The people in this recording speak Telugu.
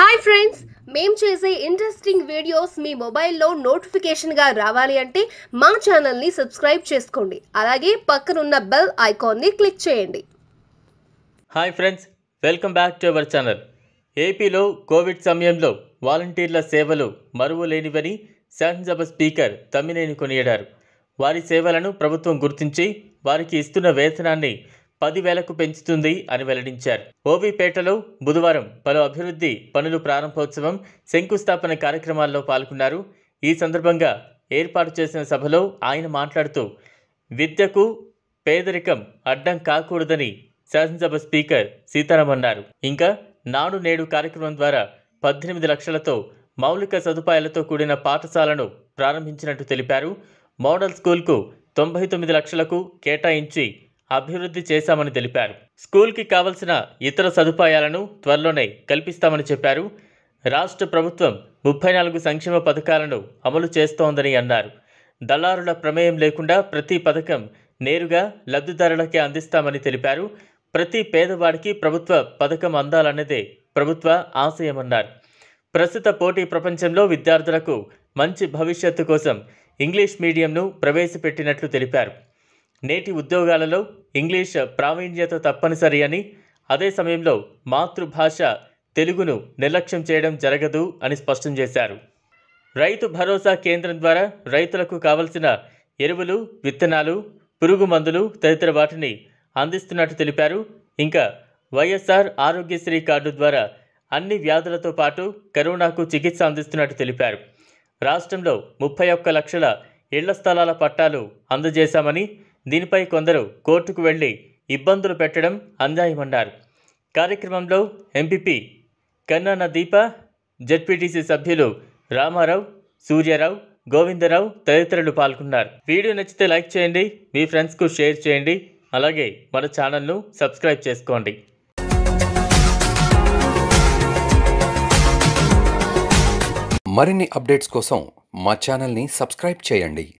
హాయ్ ఫ్రెండ్స్ మేము చేసే ఇంట్రెస్టింగ్ వీడియోస్ మీ మొబైల్లో నోటిఫికేషన్గా రావాలి అంటే మా ఛానల్ని సబ్స్క్రైబ్ చేసుకోండి అలాగే పక్కనున్న బెల్ ఐకాన్ని క్లిక్ చేయండి hi friends welcome back to our channel ఏపీలో కోవిడ్ సమయంలో వాలంటీర్ల సేవలు మరువు లేనివని శాసనసభ స్పీకర్ తమ్మినేని కొనియాడారు వారి సేవలను ప్రభుత్వం గుర్తించి వారికి ఇస్తున్న వేతనాన్ని పదివేలకు పెంచుతుంది అని వెల్లడించారు ఓవీపేటలో బుధవారం పలు అభివృద్ధి పనులు ప్రారంభోత్సవం శంకుస్థాపన కార్యక్రమాల్లో పాల్గొన్నారు ఈ సందర్భంగా ఏర్పాటు చేసిన సభలో ఆయన మాట్లాడుతూ విద్యకు పేదరికం అడ్డం కాకూడదని శాసనసభ స్పీకర్ సీతారాం అన్నారు ఇంకా నాడు నేడు కార్యక్రమం ద్వారా పద్దెనిమిది లక్షలతో మౌలిక సదుపాయాలతో కూడిన పాఠశాలను ప్రారంభించినట్టు తెలిపారు మోడల్ స్కూల్కు తొంభై తొమ్మిది లక్షలకు కేటాయించి అభివృద్ధి చేశామని తెలిపారు స్కూల్కి కావలసిన ఇతర సదుపాయాలను త్వరలోనే కల్పిస్తామని చెప్పారు రాష్ట్ర ప్రభుత్వం ముప్పై నాలుగు సంక్షేమ పథకాలను అమలు చేస్తోందని అన్నారు దళారుల ప్రమేయం లేకుండా ప్రతి పథకం నేరుగా లబ్ధిదారులకే అందిస్తామని తెలిపారు ప్రతి పేదవాడికి ప్రభుత్వ పథకం అందాలన్నదే ప్రభుత్వ ఆశయమన్నారు ప్రస్తుత పోటీ ప్రపంచంలో విద్యార్థులకు మంచి భవిష్యత్తు కోసం ఇంగ్లీష్ మీడియంను ప్రవేశపెట్టినట్లు తెలిపారు నేటి ఉద్యోగాలలో ఇంగ్లీష్ ప్రావీణ్యత తప్పనిసరి అని అదే సమయంలో మాతృభాష తెలుగును నిర్లక్ష్యం చేయడం జరగదు అని స్పష్టం చేశారు రైతు భరోసా కేంద్రం ద్వారా రైతులకు కావలసిన ఎరువులు విత్తనాలు పురుగు మందులు తదితర వాటిని అందిస్తున్నట్టు తెలిపారు ఇంకా వైఎస్ఆర్ ఆరోగ్యశ్రీ కార్డు ద్వారా అన్ని వ్యాధులతో పాటు కరోనాకు చికిత్స అందిస్తున్నట్టు తెలిపారు రాష్ట్రంలో ముప్పై ఒక్క లక్షల ఇళ్ల స్థలాల పట్టాలు అందజేశామని దీనిపై కొందరు కోర్టుకు వెళ్లి ఇబ్బందులు పెట్టడం అందాయమన్నారు కార్యక్రమంలో ఎంపీపీ కన్నాన దీప జడ్పీటీసీ సభ్యులు రామారావు సూర్యారావు గోవిందరావు తదితరులు పాల్గొన్నారు వీడియో నచ్చితే లైక్ చేయండి మీ ఫ్రెండ్స్కు షేర్ చేయండి అలాగే మన ఛానల్ను సబ్స్క్రైబ్ చేసుకోండి మరిన్ని అప్డేట్స్ కోసం మా ఛానల్ని సబ్స్క్రైబ్ చేయండి